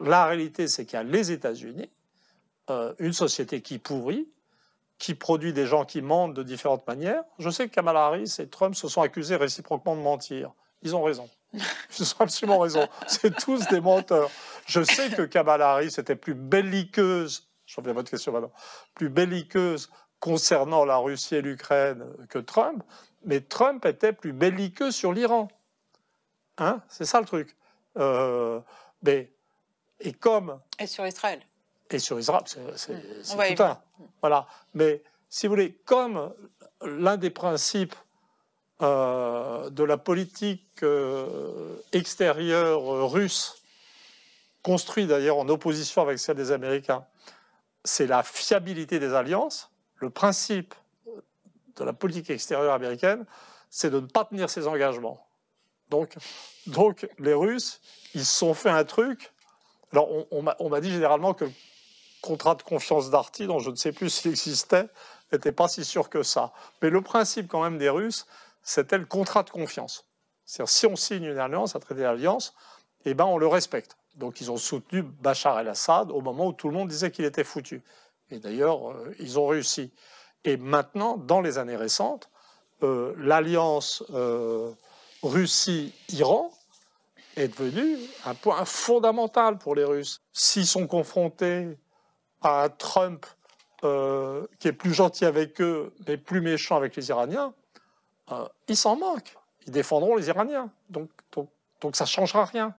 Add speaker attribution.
Speaker 1: La réalité, c'est qu'il y a les États-Unis, euh, une société qui pourrit, qui produit des gens qui mentent de différentes manières. Je sais que Kamala Harris et Trump se sont accusés réciproquement de mentir. Ils ont raison. Ils ont absolument raison. C'est tous des menteurs. Je sais que Kamala Harris était plus belliqueuse, je reviens votre question maintenant, plus belliqueuse concernant la Russie et l'Ukraine que Trump, mais Trump était plus belliqueux sur l'Iran. Hein C'est ça le truc. Euh, mais et comme. Et sur Israël. Et sur Israël, c'est mm. tout un. Mm. Voilà. Mais si vous voulez, comme l'un des principes euh, de la politique euh, extérieure euh, russe, construit d'ailleurs en opposition avec celle des Américains, c'est la fiabilité des alliances, le principe de la politique extérieure américaine, c'est de ne pas tenir ses engagements. Donc, donc les Russes, ils se sont fait un truc alors, on, m'a, dit généralement que le contrat de confiance d'Arty, dont je ne sais plus s'il existait, n'était pas si sûr que ça. Mais le principe quand même des Russes, c'était le contrat de confiance. C'est-à-dire, si on signe une alliance, un traité d'alliance, eh ben, on le respecte. Donc, ils ont soutenu Bachar el-Assad au moment où tout le monde disait qu'il était foutu. Et d'ailleurs, euh, ils ont réussi. Et maintenant, dans les années récentes, euh, l'alliance euh, Russie-Iran, est devenu un point fondamental pour les Russes. S'ils sont confrontés à un Trump euh, qui est plus gentil avec eux, mais plus méchant avec les Iraniens, euh, ils s'en manquent. Ils défendront les Iraniens. Donc, donc, donc ça ne changera rien.